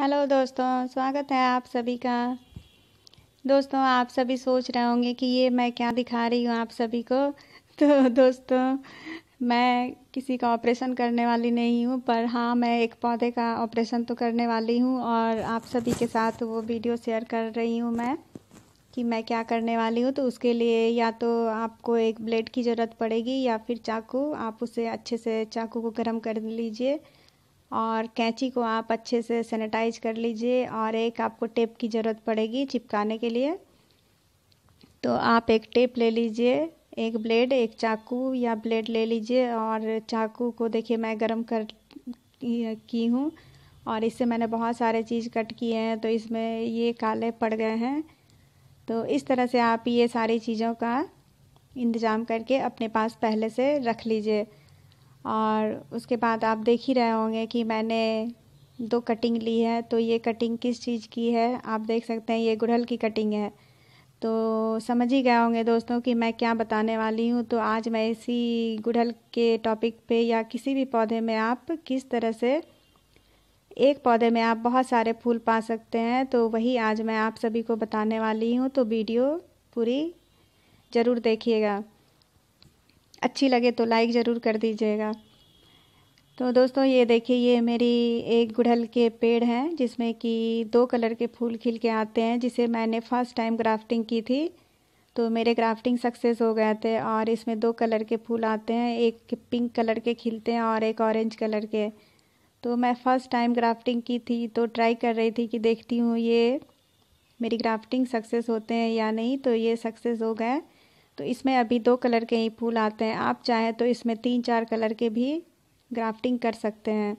hello दोस्तों स्वागत है आप सभी का दोस्तों आप सभी सोच रहे होंगे कि ये मैं क्या दिखा रही हूँ आप सभी को तो दोस्तों मैं किसी का ऑपरेशन करने वाली नहीं हूँ पर हाँ मैं एक पौधे का ऑपरेशन तो करने वाली हूँ और आप सभी के साथ वो वीडियो शेयर कर रही हूँ मैं कि मैं क्या करने वाली हूँ तो उसके लिए या तो आपको एक ब्लेड की ज़रूरत पड़ेगी या फिर चाकू आप उसे अच्छे से चाकू को गर्म कर लीजिए और कैंची को आप अच्छे से सैनिटाइज कर लीजिए और एक आपको टेप की ज़रूरत पड़ेगी चिपकाने के लिए तो आप एक टेप ले लीजिए एक ब्लेड एक चाकू या ब्लेड ले लीजिए और चाकू को देखिए मैं गर्म कर की हूँ और इससे मैंने बहुत सारे चीज़ कट किए हैं तो इसमें ये काले पड़ गए हैं तो इस तरह से आप ये सारी चीज़ों का इंतज़ाम करके अपने पास पहले से रख लीजिए और उसके बाद आप देख ही रहे होंगे कि मैंने दो कटिंग ली है तो ये कटिंग किस चीज़ की है आप देख सकते हैं ये गुड़हल की कटिंग है तो समझ ही गए होंगे दोस्तों कि मैं क्या बताने वाली हूँ तो आज मैं इसी गुड़हल के टॉपिक पे या किसी भी पौधे में आप किस तरह से एक पौधे में आप बहुत सारे फूल पा सकते हैं तो वही आज मैं आप सभी को बताने वाली हूँ तो वीडियो पूरी ज़रूर देखिएगा अच्छी लगे तो लाइक ज़रूर कर दीजिएगा तो दोस्तों ये देखिए ये मेरी एक गुड़हल के पेड़ हैं जिसमें कि दो कलर के फूल खिल के आते हैं जिसे मैंने फ़र्स्ट टाइम ग्राफ्टिंग की थी तो मेरे ग्राफ्टिंग सक्सेस हो गए थे और इसमें दो कलर के फूल आते हैं एक पिंक कलर के खिलते हैं और एक ऑरेंज कलर के तो मैं फ़र्स्ट टाइम ग्राफ्टिंग की थी तो ट्राई कर रही थी कि देखती हूँ ये मेरी ग्राफ्टिंग सक्सेस होते हैं या नहीं तो ये सक्सेस हो गए तो इसमें अभी दो कलर के ही फूल आते हैं आप चाहें तो इसमें तीन चार कलर के भी ग्राफ्टिंग कर सकते हैं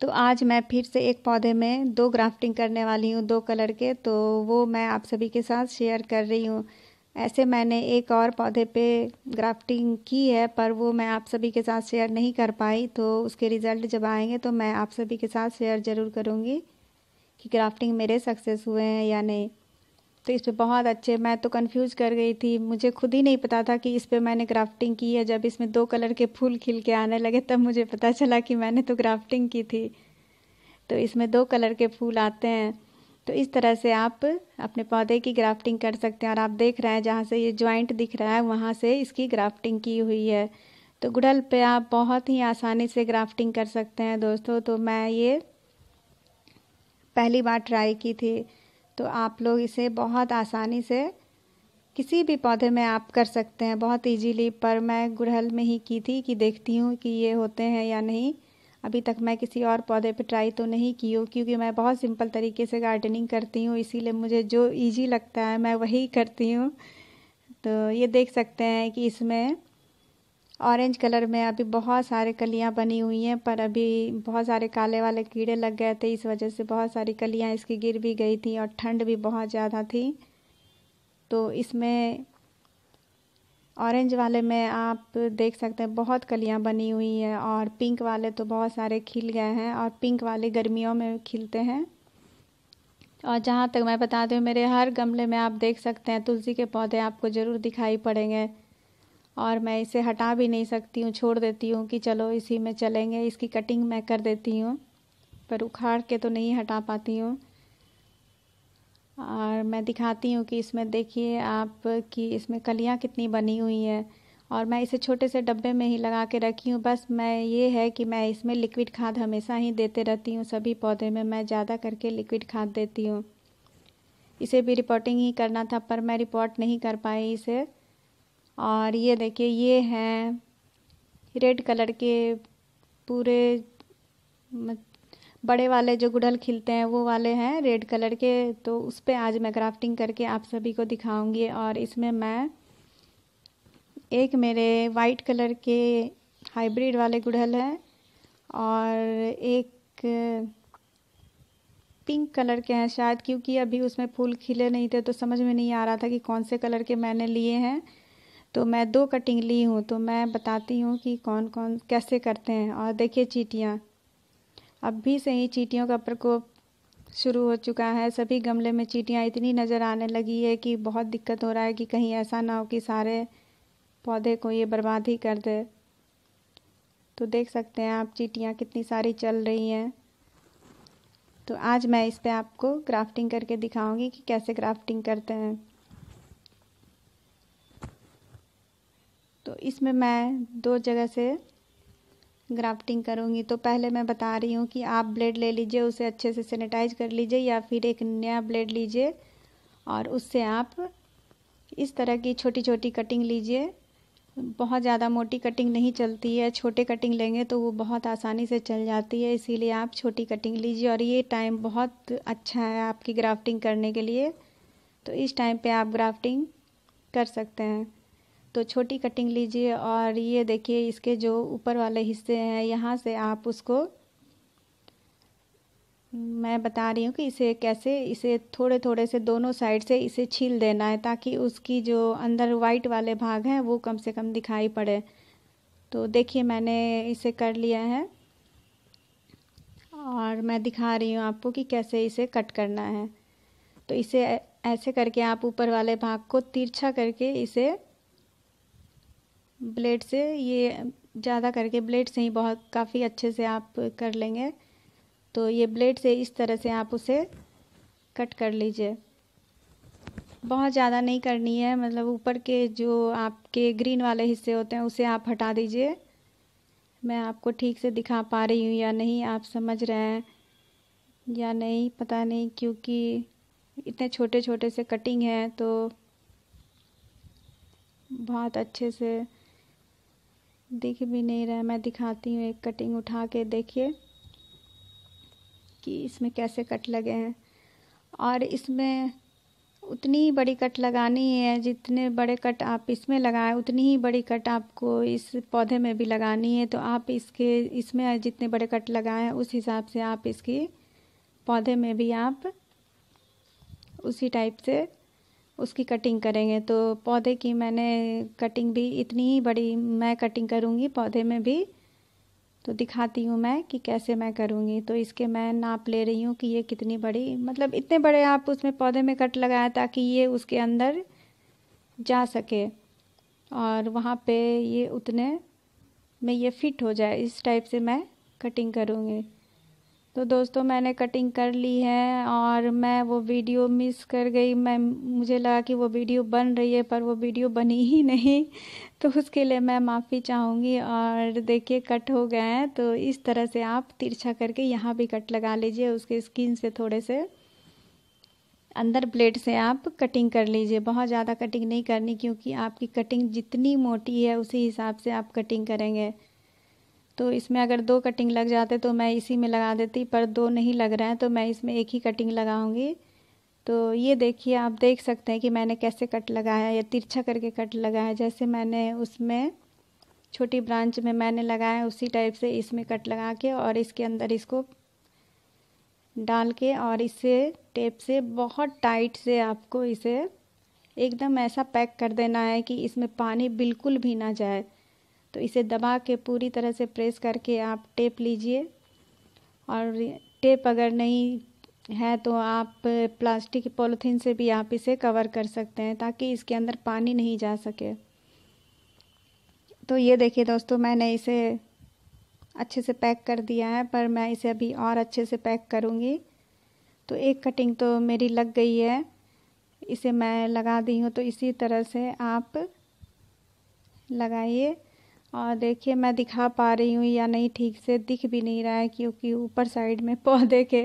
तो आज मैं फिर से एक पौधे में दो ग्राफ्टिंग करने वाली हूँ दो कलर के तो वो मैं आप सभी के साथ शेयर कर रही हूँ ऐसे मैंने एक और पौधे पे ग्राफ्टिंग की है पर वो मैं आप सभी के साथ शेयर नहीं कर पाई तो उसके रिज़ल्ट जब आएंगे तो मैं आप सभी के साथ शेयर ज़रूर करूँगी कि ग्राफ्टिंग मेरे सक्सेस हुए हैं या नहीं तो इस पर बहुत अच्छे मैं तो कंफ्यूज कर गई थी मुझे खुद ही नहीं पता था कि इस पर मैंने ग्राफ्टिंग की है जब इसमें दो कलर के फूल खिल के आने लगे तब मुझे पता चला कि मैंने तो ग्राफ्टिंग की थी तो इसमें दो कलर के फूल आते हैं तो इस तरह से आप अपने पौधे की ग्राफ्टिंग कर सकते हैं और आप देख रहे हैं जहाँ से ये ज्वाइंट दिख रहा है वहाँ से इसकी ग्राफ्टिंग की हुई है तो गुड़ल पे आप बहुत ही आसानी से ग्राफ्टिंग कर सकते हैं दोस्तों तो मैं ये पहली बार ट्राई की थी तो आप लोग इसे बहुत आसानी से किसी भी पौधे में आप कर सकते हैं बहुत इजीली पर मैं गुड़हल में ही की थी कि देखती हूँ कि ये होते हैं या नहीं अभी तक मैं किसी और पौधे पे ट्राई तो नहीं की हूँ क्योंकि मैं बहुत सिंपल तरीके से गार्डनिंग करती हूँ इसीलिए मुझे जो इजी लगता है मैं वही करती हूँ तो ये देख सकते हैं कि इसमें ऑरेंज कलर में अभी बहुत सारे कलियां बनी हुई हैं पर अभी बहुत सारे काले वाले कीड़े लग गए थे इस वजह से बहुत सारी कलियां इसकी गिर भी गई थी और ठंड भी बहुत ज़्यादा थी तो इसमें ऑरेंज वाले में आप देख सकते हैं बहुत कलियां बनी हुई हैं और पिंक वाले तो बहुत सारे खिल गए हैं और पिंक वाले गर्मियों में खिलते हैं और जहाँ तक मैं बता दूँ मेरे हर गमले में आप देख सकते हैं तुलसी के पौधे आपको ज़रूर दिखाई पड़ेंगे और मैं इसे हटा भी नहीं सकती हूँ छोड़ देती हूँ कि चलो इसी में चलेंगे इसकी कटिंग मैं कर देती हूँ पर उखाड़ के तो नहीं हटा पाती हूँ और मैं दिखाती हूँ कि इसमें देखिए आप कि इसमें कलियाँ कितनी बनी हुई हैं और मैं इसे छोटे से डब्बे में ही लगा के रखी हूँ बस मैं ये है कि मैं इसमें लिक्विड खाद हमेशा ही देते रहती हूँ सभी पौधे में मैं ज़्यादा करके लिक्विड खाद देती हूँ इसे भी रिपोर्टिंग ही करना था पर मैं रिपोर्ट नहीं कर पाई इसे और ये देखिए ये हैं रेड कलर के पूरे बड़े वाले जो गुड़हल खिलते हैं वो वाले हैं रेड कलर के तो उस पर आज मैं क्राफ्टिंग करके आप सभी को दिखाऊंगी और इसमें मैं एक मेरे वाइट कलर के हाइब्रिड वाले गुड़हल हैं और एक पिंक कलर के हैं शायद क्योंकि अभी उसमें फूल खिले नहीं थे तो समझ में नहीं आ रहा था कि कौन से कलर के मैंने लिए हैं तो मैं दो कटिंग ली हूँ तो मैं बताती हूँ कि कौन कौन कैसे करते हैं और देखिए चीटियाँ अब भी से ही चीटियों का प्रकोप शुरू हो चुका है सभी गमले में चीटियाँ इतनी नज़र आने लगी है कि बहुत दिक्कत हो रहा है कि कहीं ऐसा ना हो कि सारे पौधे को ये बर्बाद ही कर दे तो देख सकते हैं आप चीटियाँ कितनी सारी चल रही हैं तो आज मैं इस पे आपको ग्राफ्टिंग करके दिखाऊंगी कि कैसे ग्राफ्टिंग करते हैं तो इसमें मैं दो जगह से ग्राफ्टिंग करूँगी तो पहले मैं बता रही हूँ कि आप ब्लेड ले लीजिए उसे अच्छे से सैनिटाइज कर लीजिए या फिर एक नया ब्लेड लीजिए और उससे आप इस तरह की छोटी छोटी कटिंग लीजिए बहुत ज़्यादा मोटी कटिंग नहीं चलती है छोटे कटिंग लेंगे तो वो बहुत आसानी से चल जाती है इसीलिए आप छोटी कटिंग लीजिए और ये टाइम बहुत अच्छा है आपकी ग्राफ्टिंग करने के लिए तो इस टाइम पे आप ग्राफ्टिंग कर सकते हैं तो छोटी कटिंग लीजिए और ये देखिए इसके जो ऊपर वाले हिस्से हैं यहाँ से आप उसको मैं बता रही हूँ कि इसे कैसे इसे थोड़े थोड़े से दोनों साइड से इसे छील देना है ताकि उसकी जो अंदर वाइट वाले भाग हैं वो कम से कम दिखाई पड़े तो देखिए मैंने इसे कर लिया है और मैं दिखा रही हूँ आपको कि कैसे इसे कट करना है तो इसे ऐसे करके आप ऊपर वाले भाग को तिरछा करके इसे ब्लेड से ये ज़्यादा करके ब्लेड से ही बहुत काफ़ी अच्छे से आप कर लेंगे तो ये ब्लेड से इस तरह से आप उसे कट कर लीजिए बहुत ज़्यादा नहीं करनी है मतलब ऊपर के जो आपके ग्रीन वाले हिस्से होते हैं उसे आप हटा दीजिए मैं आपको ठीक से दिखा पा रही हूँ या नहीं आप समझ रहे हैं या नहीं पता नहीं क्योंकि इतने छोटे छोटे से कटिंग है तो बहुत अच्छे से दिख भी नहीं रहा है मैं दिखाती हूँ एक कटिंग उठा के देखिए कि इसमें कैसे कट लगे हैं और इसमें उतनी ही बड़ी कट लगानी है जितने बड़े कट आप इसमें लगाएं उतनी ही बड़ी कट आपको इस पौधे में भी लगानी है तो आप इसके इसमें जितने बड़े कट लगाएं उस हिसाब से आप इसकी पौधे में भी आप उसी टाइप से उसकी कटिंग करेंगे तो पौधे की मैंने कटिंग भी इतनी ही बड़ी मैं कटिंग करूँगी पौधे में भी तो दिखाती हूँ मैं कि कैसे मैं करूँगी तो इसके मैं नाप ले रही हूँ कि ये कितनी बड़ी मतलब इतने बड़े आप उसमें पौधे में कट लगाया ताकि ये उसके अंदर जा सके और वहाँ पे ये उतने में ये फिट हो जाए इस टाइप से मैं कटिंग करूँगी तो दोस्तों मैंने कटिंग कर ली है और मैं वो वीडियो मिस कर गई मैं मुझे लगा कि वो वीडियो बन रही है पर वो वीडियो बनी ही नहीं तो उसके लिए मैं माफ़ी चाहूँगी और देखिए कट हो गए हैं तो इस तरह से आप तिरछा करके यहाँ भी कट लगा लीजिए उसके स्किन से थोड़े से अंदर ब्लेड से आप कटिंग कर लीजिए बहुत ज़्यादा कटिंग नहीं करनी क्योंकि आपकी कटिंग जितनी मोटी है उसी हिसाब से आप कटिंग करेंगे तो इसमें अगर दो कटिंग लग जाते तो मैं इसी में लगा देती पर दो नहीं लग रहे हैं तो मैं इसमें एक ही कटिंग लगाऊंगी तो ये देखिए आप देख सकते हैं कि मैंने कैसे कट लगाया या तिरछा करके कट लगाया जैसे मैंने उसमें छोटी ब्रांच में मैंने लगाया उसी टाइप से इसमें कट लगा के और इसके अंदर इसको डाल के और इसे टेप से बहुत टाइट से आपको इसे एकदम ऐसा पैक कर देना है कि इसमें पानी बिल्कुल भी ना जाए तो इसे दबा के पूरी तरह से प्रेस करके आप टेप लीजिए और टेप अगर नहीं है तो आप प्लास्टिक पॉलिथीन से भी आप इसे कवर कर सकते हैं ताकि इसके अंदर पानी नहीं जा सके तो ये देखिए दोस्तों मैंने इसे अच्छे से पैक कर दिया है पर मैं इसे अभी और अच्छे से पैक करूँगी तो एक कटिंग तो मेरी लग गई है इसे मैं लगा दी हूँ तो इसी तरह से आप लगाइए और हाँ, देखिए मैं दिखा पा रही हूँ या नहीं ठीक से दिख भी नहीं रहा है क्योंकि ऊपर साइड में पौधे के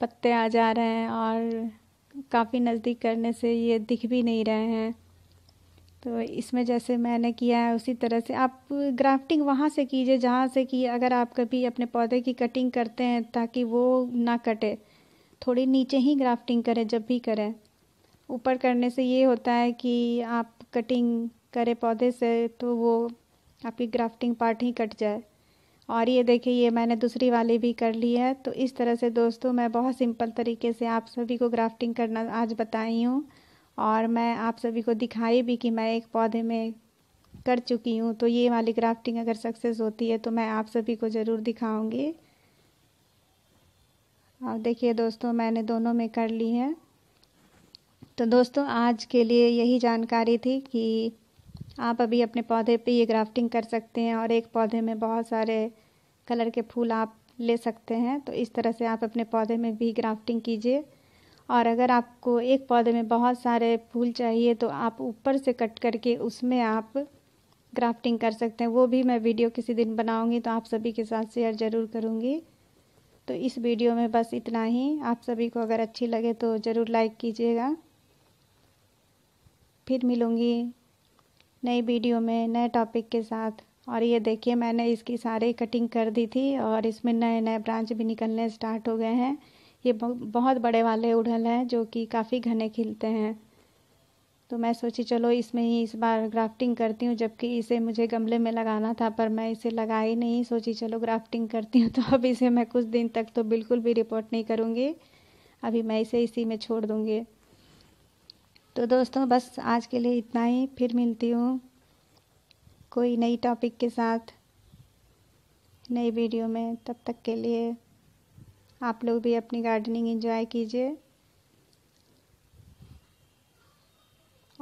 पत्ते आ जा रहे हैं और काफ़ी नज़दीक करने से ये दिख भी नहीं रहे हैं तो इसमें जैसे मैंने किया है उसी तरह से आप ग्राफ्टिंग वहाँ से कीजिए जहाँ से कि अगर आप कभी अपने पौधे की कटिंग करते हैं ताकि वो ना कटे थोड़ी नीचे ही ग्राफ्टिंग करें जब भी करें ऊपर करने से ये होता है कि आप कटिंग करें पौधे से तो वो आपकी ग्राफ्टिंग पार्ट ही कट जाए और ये देखिए ये मैंने दूसरी वाली भी कर ली है तो इस तरह से दोस्तों मैं बहुत सिंपल तरीके से आप सभी को ग्राफ्टिंग करना आज बताई हूँ और मैं आप सभी को दिखाई भी कि मैं एक पौधे में कर चुकी हूँ तो ये वाली ग्राफ्टिंग अगर सक्सेस होती है तो मैं आप सभी को ज़रूर दिखाऊँगी और देखिए दोस्तों मैंने दोनों में कर ली है तो दोस्तों आज के लिए यही जानकारी थी कि आप अभी अपने पौधे पे ये ग्राफ्टिंग कर सकते हैं और एक पौधे में बहुत सारे कलर के फूल आप ले सकते हैं तो इस तरह से आप अपने पौधे में भी ग्राफ्टिंग कीजिए और अगर आपको एक पौधे में बहुत सारे फूल चाहिए तो आप ऊपर से कट करके उसमें आप ग्राफ्टिंग कर सकते हैं वो भी मैं वीडियो किसी दिन बनाऊंगी तो आप सभी के साथ शेयर ज़रूर करूंगी तो इस वीडियो में बस इतना ही आप सभी को अगर अच्छी लगे तो ज़रूर लाइक कीजिएगा फिर मिलूँगी नई वीडियो में नए टॉपिक के साथ और ये देखिए मैंने इसकी सारी कटिंग कर दी थी और इसमें नए नए ब्रांच भी निकलने स्टार्ट हो गए हैं ये बहुत बड़े वाले उड़ल हैं जो कि काफ़ी घने खिलते हैं तो मैं सोची चलो इसमें ही इस बार ग्राफ्टिंग करती हूँ जबकि इसे मुझे गमले में लगाना था पर मैं इसे लगा ही नहीं सोची चलो ग्राफ्टिंग करती हूँ तो अब इसे मैं कुछ दिन तक तो बिल्कुल भी रिपोर्ट नहीं करूँगी अभी मैं इसे इसी में छोड़ दूँगी तो दोस्तों बस आज के लिए इतना ही फिर मिलती हूँ कोई नई टॉपिक के साथ नई वीडियो में तब तक के लिए आप लोग भी अपनी गार्डनिंग एंजॉय कीजिए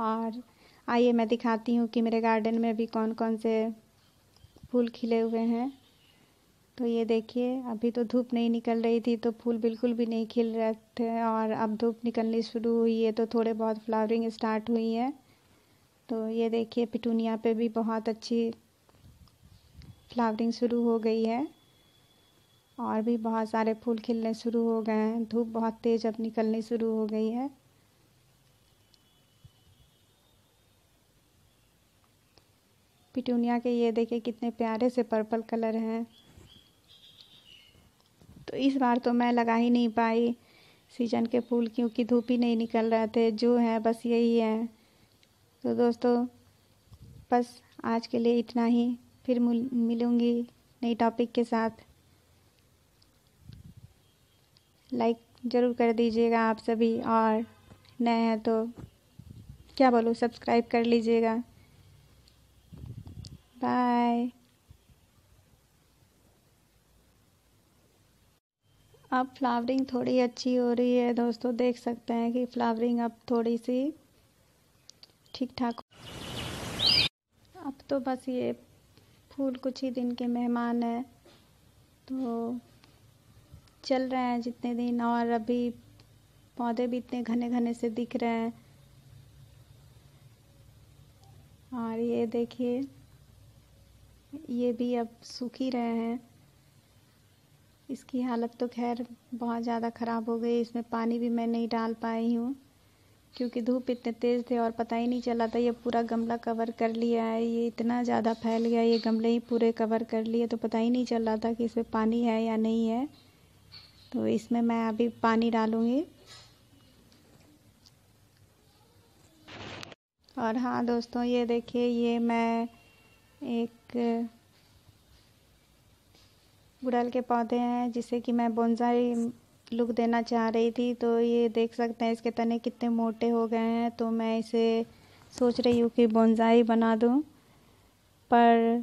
और आइए मैं दिखाती हूँ कि मेरे गार्डन में अभी कौन कौन से फूल खिले हुए हैं तो ये देखिए अभी तो धूप नहीं निकल रही थी तो फूल बिल्कुल भी नहीं खिल रहे थे और अब धूप निकलनी शुरू हुई है तो थोड़े बहुत फ्लावरिंग स्टार्ट हुई है तो ये देखिए पिटूनिया पे भी बहुत अच्छी फ्लावरिंग शुरू हो गई है और भी बहुत सारे फूल खिलने शुरू हो गए हैं धूप बहुत तेज़ अब निकलनी शुरू हो गई है पिटूनिया के ये देखिए कितने प्यारे से पर्पल कलर हैं तो इस बार तो मैं लगा ही नहीं पाई सीजन के फूल क्योंकि धूप ही नहीं निकल रहे थे जो हैं बस यही है तो दोस्तों बस आज के लिए इतना ही फिर मिलूँगी नई टॉपिक के साथ लाइक ज़रूर कर दीजिएगा आप सभी और नए हैं तो क्या बोलूँ सब्सक्राइब कर लीजिएगा बाय अब फ्लावरिंग थोड़ी अच्छी हो रही है दोस्तों देख सकते हैं कि फ्लावरिंग अब थोड़ी सी ठीक ठाक अब तो बस ये फूल कुछ ही दिन के मेहमान हैं तो चल रहे हैं जितने दिन और अभी पौधे भी इतने घने घने से दिख रहे हैं और ये देखिए ये भी अब सूख ही रहे हैं इसकी हालत तो खैर बहुत ज़्यादा ख़राब हो गई इसमें पानी भी मैं नहीं डाल पाई हूँ क्योंकि धूप इतने तेज़ थे और पता ही नहीं चला था ये पूरा गमला कवर कर लिया है ये इतना ज़्यादा फैल गया ये गमले ही पूरे कवर कर लिए तो पता ही नहीं चल रहा था कि इसमें पानी है या नहीं है तो इसमें मैं अभी पानी डालूँगी और हाँ दोस्तों ये देखिए ये मैं एक गुड़हल के पौधे हैं जिसे कि मैं बोनसाई लुक देना चाह रही थी तो ये देख सकते हैं इसके तने कितने मोटे हो गए हैं तो मैं इसे सोच रही हूँ कि बोनसाई बना दूँ पर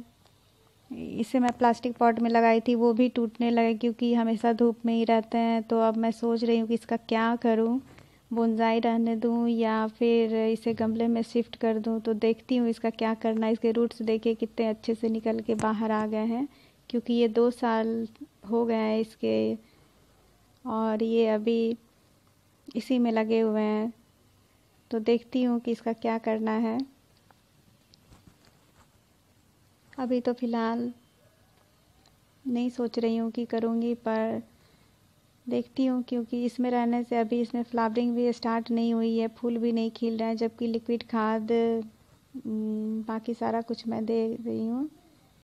इसे मैं प्लास्टिक पॉट में लगाई थी वो भी टूटने लगे क्योंकि हमेशा धूप में ही रहते हैं तो अब मैं सोच रही हूँ कि इसका क्या करूँ बोनसाई रहने दूँ या फिर इसे गमले में शिफ्ट कर दूँ तो देखती हूँ इसका क्या करना इसके रूट्स देखिए कितने अच्छे से निकल के बाहर आ गए हैं क्योंकि ये दो साल हो गए हैं इसके और ये अभी इसी में लगे हुए हैं तो देखती हूँ कि इसका क्या करना है अभी तो फ़िलहाल नहीं सोच रही हूँ कि करूँगी पर देखती हूँ क्योंकि इसमें रहने से अभी इसमें फ्लावरिंग भी स्टार्ट नहीं हुई है फूल भी नहीं खिल रहे हैं जबकि लिक्विड खाद बाकी सारा कुछ मैं दे रही हूँ